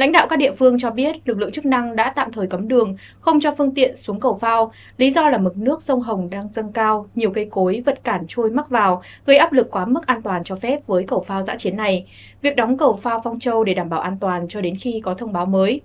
Lãnh đạo các địa phương cho biết lực lượng chức năng đã tạm thời cấm đường, không cho phương tiện xuống cầu phao. Lý do là mực nước sông Hồng đang dâng cao, nhiều cây cối, vật cản trôi mắc vào, gây áp lực quá mức an toàn cho phép với cầu phao giã chiến này. Việc đóng cầu phao Phong Châu để đảm bảo an toàn cho đến khi có thông báo mới.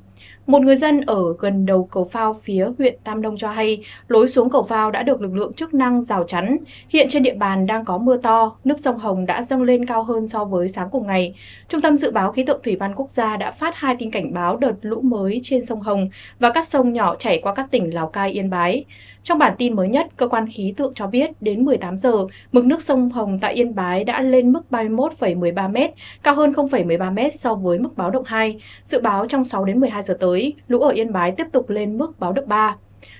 Một người dân ở gần đầu cầu phao phía huyện Tam Đông cho hay lối xuống cầu phao đã được lực lượng chức năng rào chắn. Hiện trên địa bàn đang có mưa to, nước sông Hồng đã dâng lên cao hơn so với sáng cùng ngày. Trung tâm Dự báo Khí tượng Thủy văn Quốc gia đã phát hai tin cảnh báo đợt lũ mới trên sông Hồng và các sông nhỏ chảy qua các tỉnh Lào Cai, Yên Bái. Trong bản tin mới nhất, cơ quan khí tượng cho biết đến 18 giờ, mực nước sông Hồng tại Yên Bái đã lên mức 31,13 m, cao hơn 0,13 m so với mức báo động 2. Dự báo trong 6 đến 12 giờ tới, lũ ở Yên Bái tiếp tục lên mức báo động 3.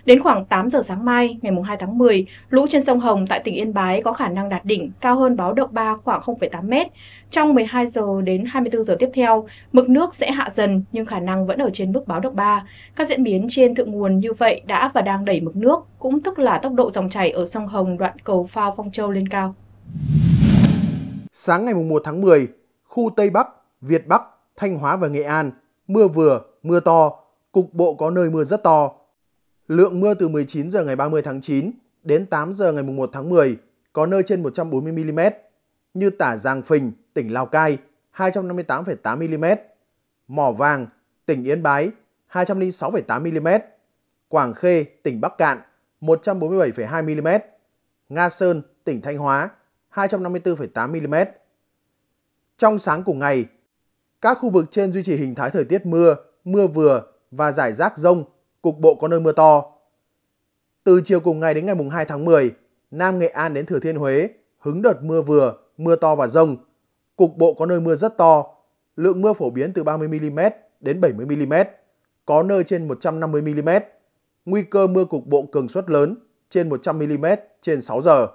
Đến khoảng 8 giờ sáng mai, ngày 2 tháng 10, lũ trên sông Hồng tại tỉnh Yên Bái có khả năng đạt đỉnh cao hơn báo động 3 khoảng 0,8 m. Trong 12 giờ đến 24 giờ tiếp theo, mực nước sẽ hạ dần nhưng khả năng vẫn ở trên mức báo động 3. Các diễn biến trên thượng nguồn như vậy đã và đang đẩy mực nước, cũng tức là tốc độ dòng chảy ở sông Hồng đoạn cầu Phao Phong Châu lên cao. Sáng ngày 1 tháng 10, khu Tây Bắc, Việt Bắc, Thanh Hóa và Nghệ An, mưa vừa, mưa to, cục bộ có nơi mưa rất to, Lượng mưa từ 19 giờ ngày 30 tháng 9 đến 8 giờ ngày 1 tháng 10 có nơi trên 140 mm như Tả Giang Phình, tỉnh Lào Cai 258,8 mm, Mỏ Vàng, tỉnh Yên Bái 206,8 mm, Quảng Khê, tỉnh Bắc Cạn 147,2 mm, Nga Sơn, tỉnh Thanh Hóa 254,8 mm. Trong sáng cùng ngày, các khu vực trên duy trì hình thái thời tiết mưa, mưa vừa và giải rác rông cục bộ có nơi mưa to. Từ chiều cùng ngày đến ngày 2 tháng 10, Nam Nghệ An đến Thừa Thiên Huế hứng đợt mưa vừa, mưa to và rông. Cục bộ có nơi mưa rất to, lượng mưa phổ biến từ 30mm đến 70mm, có nơi trên 150mm. Nguy cơ mưa cục bộ cường suất lớn trên 100mm trên 6 giờ.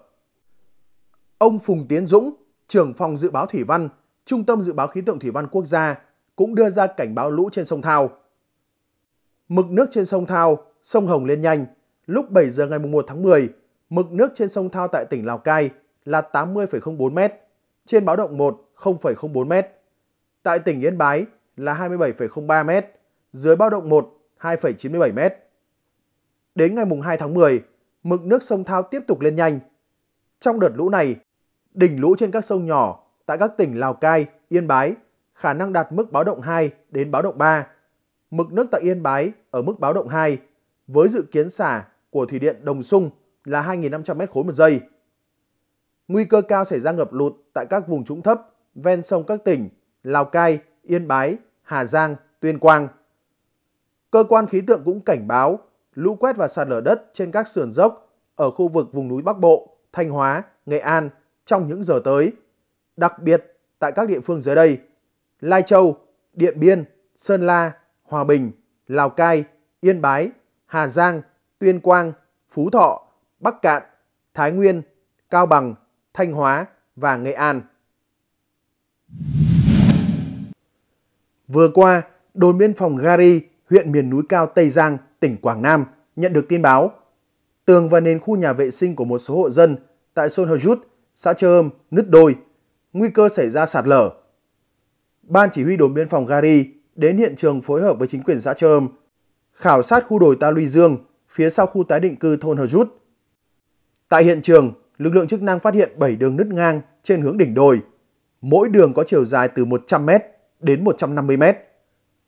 Ông Phùng Tiến Dũng, trưởng phòng dự báo thủy văn, Trung tâm dự báo khí tượng thủy văn quốc gia cũng đưa ra cảnh báo lũ trên sông Thao. Mực nước trên sông Thao, sông Hồng lên nhanh. Lúc 7 giờ ngày 1 tháng 10, mực nước trên sông Thao tại tỉnh Lào Cai là 80,04 m, trên báo động 1 0,04 m. Tại tỉnh Yên Bái là 27,03 m, dưới báo động 1 2,97 m. Đến ngày 2 tháng 10, mực nước sông Thao tiếp tục lên nhanh. Trong đợt lũ này, đỉnh lũ trên các sông nhỏ tại các tỉnh Lào Cai, Yên Bái khả năng đạt mức báo động 2 đến báo động 3 mực nước tại Yên Bái ở mức báo động 2 với dự kiến xả của thủy điện Đồng Sung là 2.500 m khối một giây. Nguy cơ cao xảy ra ngập lụt tại các vùng trũng thấp, ven sông các tỉnh Lào Cai, Yên Bái, Hà Giang, Tuyên Quang. Cơ quan khí tượng cũng cảnh báo lũ quét và sạt lở đất trên các sườn dốc ở khu vực vùng núi Bắc Bộ, Thanh Hóa, Nghệ An trong những giờ tới, đặc biệt tại các địa phương dưới đây, Lai Châu, Điện Biên, Sơn La, Hòa Bình, Lào Cai, Yên Bái, Hà Giang, Tuyên Quang, Phú Thọ, Bắc Cạn, Thái Nguyên, Cao Bằng, Thanh Hóa và Nghệ An. Vừa qua, đồn biên phòng Gari, huyện miền núi cao Tây Giang, tỉnh Quảng Nam nhận được tin báo tường và nền khu nhà vệ sinh của một số hộ dân tại Sơn Hờ Jút, xã Chơ Âm, nứt đôi, nguy cơ xảy ra sạt lở. Ban chỉ huy đồn biên phòng Gari đến hiện trường phối hợp với chính quyền xã Trơm, khảo sát khu đồi Ta Luy Dương phía sau khu tái định cư thôn Hờ Rút. Tại hiện trường, lực lượng chức năng phát hiện 7 đường nứt ngang trên hướng đỉnh đồi. Mỗi đường có chiều dài từ 100m đến 150m,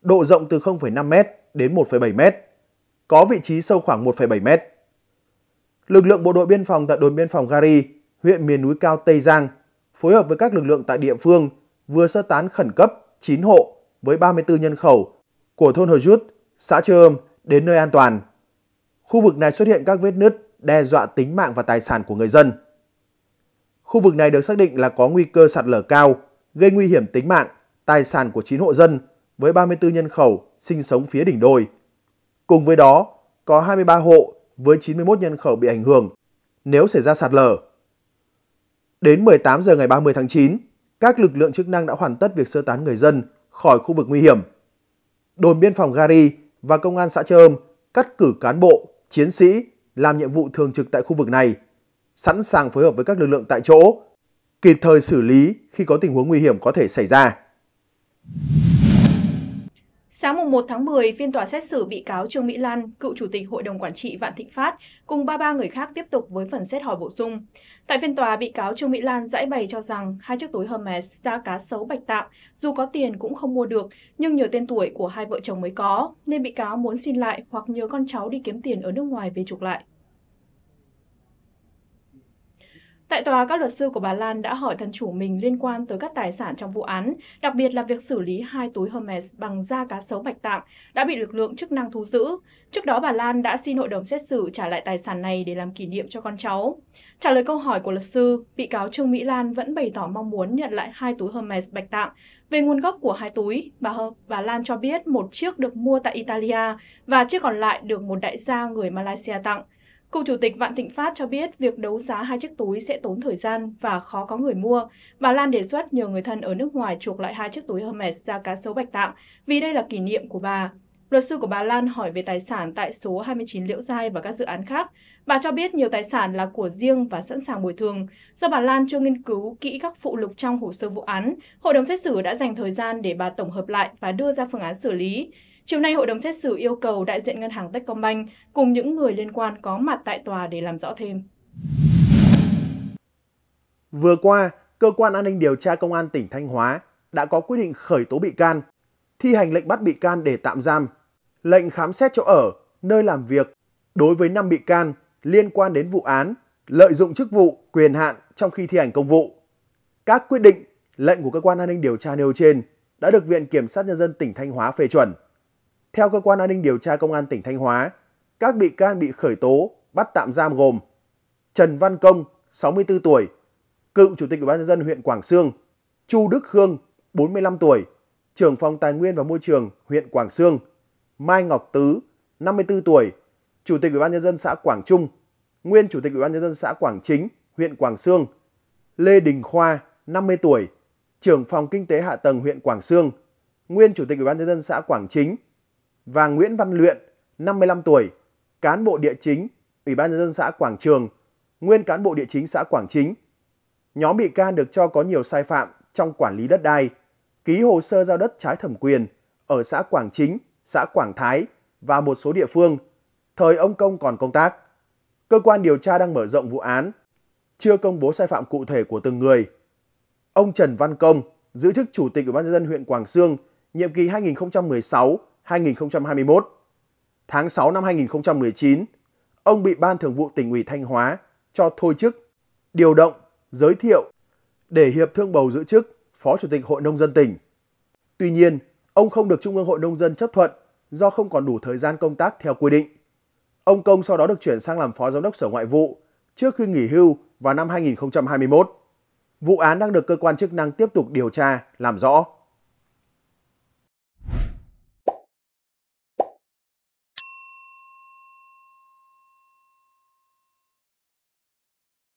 độ rộng từ 0,5m đến 1,7m, có vị trí sâu khoảng 1,7m. Lực lượng bộ đội biên phòng tại đồn biên phòng Gari, huyện miền núi cao Tây Giang, phối hợp với các lực lượng tại địa phương vừa sơ tán khẩn cấp 9 hộ với 34 nhân khẩu của thôn Hồ Rút, xã Chơ Ơm đến nơi an toàn. Khu vực này xuất hiện các vết nứt đe dọa tính mạng và tài sản của người dân. Khu vực này được xác định là có nguy cơ sạt lở cao, gây nguy hiểm tính mạng, tài sản của 9 hộ dân với 34 nhân khẩu sinh sống phía đỉnh đồi. Cùng với đó, có 23 hộ với 91 nhân khẩu bị ảnh hưởng nếu xảy ra sạt lở. Đến 18 giờ ngày 30 tháng 9, các lực lượng chức năng đã hoàn tất việc sơ tán người dân khỏi khu vực nguy hiểm. Đồn biên phòng Gari và công an xã Trơm cắt cử cán bộ, chiến sĩ làm nhiệm vụ thường trực tại khu vực này, sẵn sàng phối hợp với các lực lượng tại chỗ, kịp thời xử lý khi có tình huống nguy hiểm có thể xảy ra. Sáng 1 tháng 10, phiên tòa xét xử bị cáo Trương Mỹ Lan, cựu chủ tịch Hội đồng Quản trị Vạn Thịnh Phát, cùng 33 người khác tiếp tục với phần xét hỏi bổ sung. Tại phiên tòa, bị cáo Trương Mỹ Lan giải bày cho rằng hai chiếc túi Hermes da cá sấu bạch tạng dù có tiền cũng không mua được, nhưng nhờ tên tuổi của hai vợ chồng mới có, nên bị cáo muốn xin lại hoặc nhờ con cháu đi kiếm tiền ở nước ngoài về chuộc lại. Tại tòa, các luật sư của bà Lan đã hỏi thân chủ mình liên quan tới các tài sản trong vụ án, đặc biệt là việc xử lý hai túi Hermes bằng da cá sấu bạch tạng đã bị lực lượng chức năng thu giữ. Trước đó, bà Lan đã xin hội đồng xét xử trả lại tài sản này để làm kỷ niệm cho con cháu. Trả lời câu hỏi của luật sư, bị cáo Trương Mỹ Lan vẫn bày tỏ mong muốn nhận lại hai túi Hermes bạch tạng. Về nguồn gốc của hai túi, bà, H bà Lan cho biết một chiếc được mua tại Italia và chiếc còn lại được một đại gia người Malaysia tặng. Cựu Chủ tịch Vạn Thịnh Phát cho biết việc đấu giá hai chiếc túi sẽ tốn thời gian và khó có người mua. Bà Lan đề xuất nhờ người thân ở nước ngoài chuộc lại hai chiếc túi Hermes ra cá sấu bạch tạng vì đây là kỷ niệm của bà. Luật sư của bà Lan hỏi về tài sản tại số 29 Liễu Giai và các dự án khác. Bà cho biết nhiều tài sản là của riêng và sẵn sàng bồi thường. Do bà Lan chưa nghiên cứu kỹ các phụ lục trong hồ sơ vụ án, hội đồng xét xử đã dành thời gian để bà tổng hợp lại và đưa ra phương án xử lý. Chiều nay, Hội đồng xét xử yêu cầu đại diện ngân hàng Techcombank cùng những người liên quan có mặt tại tòa để làm rõ thêm. Vừa qua, Cơ quan An ninh Điều tra Công an tỉnh Thanh Hóa đã có quyết định khởi tố bị can, thi hành lệnh bắt bị can để tạm giam, lệnh khám xét chỗ ở, nơi làm việc đối với 5 bị can liên quan đến vụ án lợi dụng chức vụ, quyền hạn trong khi thi hành công vụ. Các quyết định, lệnh của cơ quan an ninh điều tra nêu trên đã được Viện Kiểm sát Nhân dân tỉnh Thanh Hóa phê chuẩn. Theo cơ quan an ninh điều tra công an tỉnh Thanh Hóa, các bị can bị khởi tố, bắt tạm giam gồm Trần Văn Công, 64 tuổi, cựu chủ tịch Ủy ban nhân dân huyện Quảng Sương, Chu Đức Khương, 45 tuổi, trưởng phòng Tài nguyên và Môi trường huyện Quảng Sương, Mai Ngọc Tứ, 54 tuổi, chủ tịch Ủy ban nhân dân xã Quảng Trung, nguyên chủ tịch Ủy ban nhân dân xã Quảng Chính, huyện Quảng Sương, Lê Đình Khoa, 50 tuổi, trưởng phòng kinh tế hạ tầng huyện Quảng Sương, nguyên chủ tịch Ủy ban nhân dân xã Quảng Chính, và Nguyễn Văn Luyện, 55 tuổi, cán bộ địa chính, Ủy ban nhân dân xã Quảng Trường, nguyên cán bộ địa chính xã Quảng Chính. Nhóm bị can được cho có nhiều sai phạm trong quản lý đất đai, ký hồ sơ giao đất trái thẩm quyền ở xã Quảng Chính, xã Quảng Thái và một số địa phương. Thời ông Công còn công tác. Cơ quan điều tra đang mở rộng vụ án, chưa công bố sai phạm cụ thể của từng người. Ông Trần Văn Công, giữ chức Chủ tịch Ủy ban nhân dân huyện Quảng Sương, nhiệm kỳ 2016 2021. Tháng 6 năm 2019, ông bị Ban Thường vụ tỉnh ủy Thanh Hóa cho thôi chức, điều động, giới thiệu để hiệp thương bầu giữ chức Phó Chủ tịch Hội Nông dân tỉnh. Tuy nhiên, ông không được Trung ương Hội Nông dân chấp thuận do không còn đủ thời gian công tác theo quy định. Ông Công sau đó được chuyển sang làm Phó Giám đốc Sở Ngoại vụ trước khi nghỉ hưu vào năm 2021. Vụ án đang được cơ quan chức năng tiếp tục điều tra, làm rõ.